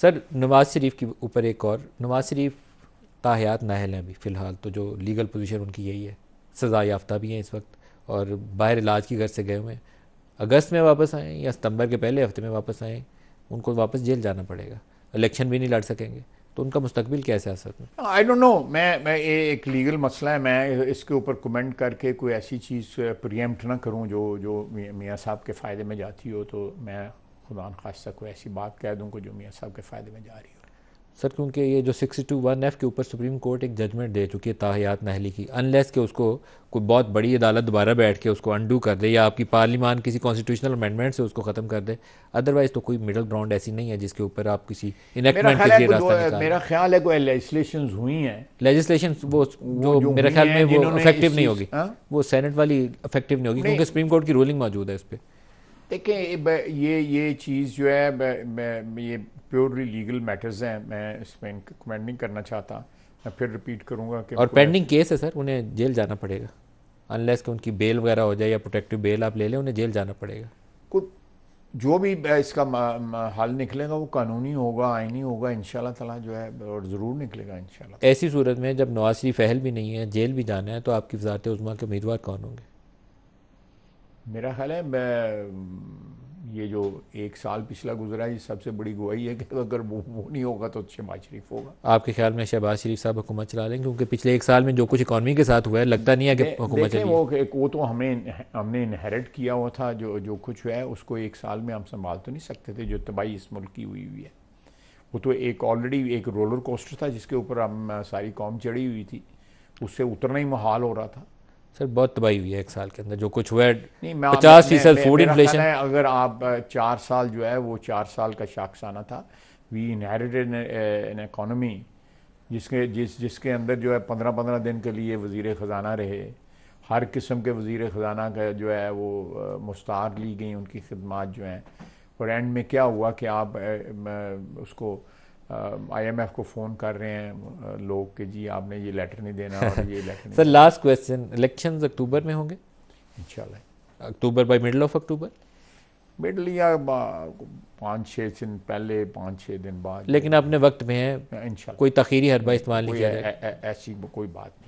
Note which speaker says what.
Speaker 1: Sir Nawaz शरीफ के ऊपर एक और नवाज शरीफ ताहयात नाहल हैं अभी फ़िलहाल तो जो लीगल पोजीशन उनकी यही है सज़ा याफ्ता भी हैं इस वक्त और बाहर इलाज की घर से गए हुए हैं अगस्त में वापस आएँ या सितंबर के पहले हफ्ते में वापस आएँ उनको वापस जेल जाना पड़ेगा इलेक्शन भी नहीं लड़ सकेंगे तो उनका मुस्तबिल कैसे आ सकता
Speaker 2: है आई डोंट नो मैं मैं ये एक लीगल मसला है मैं इसके ऊपर कमेंट करके कोई ऐसी चीज़ प्रियम्प्ट ना करूं जो जो मियाँ साहब के फ़ायदे में जाती हो तो मैं खुदा खासा कोई ऐसी बात कह दूँ को जो मियाँ साहब के फ़ायदे में जा रही हो
Speaker 1: सर क्योंकि ये जो सिक्सटी टू वन एफ़ के ऊपर सुप्रीम कोर्ट एक जजमेंट दे चुकी है ताहयात नहली की अनलेस के उसको कोई बहुत बड़ी अदालत दोबारा बैठ के उसको अंडू कर दे या आपकी पार्लिमान किसी कॉन्स्टिट्यूशनल अमेंडमेंट से उसको ख़त्म कर दे अदरवाइज़ तो कोई मिडल ग्राउंड ऐसी नहीं है जिसके ऊपर आप किसी इनमेंट के लिए रास्ता मेरा
Speaker 2: ख्याल है कोई लेजिस्लेशन हुई हैं
Speaker 1: लेजिस्लेशन वो जो मेरे ख्याल में वो इफेक्टिव हाँ? नहीं होगी वो सेनेट वाली इफेक्टिव नहीं होगी क्योंकि सुप्रीम कोर्ट की रूलिंग मौजूद है इस पर
Speaker 2: देखें ये ये चीज़ जो है मैं, मैं ये प्योरली लीगल मैटर्स हैं मैं इसमें कमेंट नहीं करना चाहता मैं फिर रिपीट करूँगा कि और पेंडिंग
Speaker 1: केस है सर उन्हें जेल जाना पड़ेगा अनलेस कि उनकी बेल वगैरह हो जाए या प्रोटेक्टिव बेल आप ले लें उन्हें जेल जाना पड़ेगा
Speaker 2: कुछ जो भी इसका हल निकलेगा वो कानूनी होगा आइनी होगा इन तला जो है और ज़रूर निकलेगा इन
Speaker 1: ऐसी सूरत में जब नवाज शरीफ अहल भी नहीं है जेल भी जाना है तो आपकी वजारत उजमा के उम्मीदवार कौन होंगे
Speaker 2: मेरा ख्याल है मैं ये जो एक साल पिछला गुजरा ये सबसे बड़ी गवाही है कि अगर वो वो नहीं होगा तो शहबाज शरीफ होगा
Speaker 1: आपके ख्याल में शहबाज शरीफ साहब हुकूमत चला लेंगे क्योंकि पिछले एक साल में जो कुछ इकानमी के साथ हुआ है लगता नहीं है कि हुकूमत चली वो
Speaker 2: वो तो हमें हमने इनहेरिट किया हुआ था जो जो कुछ हुआ है उसको एक साल में हम संभाल तो नहीं सकते थे जो तबाही इस मुल्क की हुई हुई है वो तो एक ऑलरेडी एक रोलर कोस्टर था जिसके ऊपर हम सारी कॉम चढ़ी हुई थी
Speaker 1: उससे उतरना ही महाल हो रहा था सर बहुत तबाही हुई है एक साल के अंदर जो कुछ हुआ है पचास फीसद फूड इन्फ्लेशन
Speaker 2: अगर आप चार साल जो है वो चार साल का शाखसाना था वी इनहेरिटेड एन इकोनॉमी जिसके जिस जिसके अंदर जो है पंद्रह पंद्रह दिन के लिए वजीर ख़जाना रहे हर किस्म के वजीर ख़जाना का जो है वो मुस्तार ली गई उनकी खदमात जो हैं और एंड में क्या हुआ कि आप उसको आईएमएफ uh, को फ़ोन कर रहे हैं uh, लोग कि जी आपने ये लेटर नहीं देना और ये letter sir last
Speaker 1: question election October में होंगे इंशाल्लाह October by middle of October
Speaker 2: middle या पाँच छः दिन पहले पाँच छः दिन बाद लेकिन
Speaker 1: अपने वक्त में है इन कोई तखीरी हरबा इस्तेमाल नहीं किया
Speaker 2: ऐसी कोई बात नहीं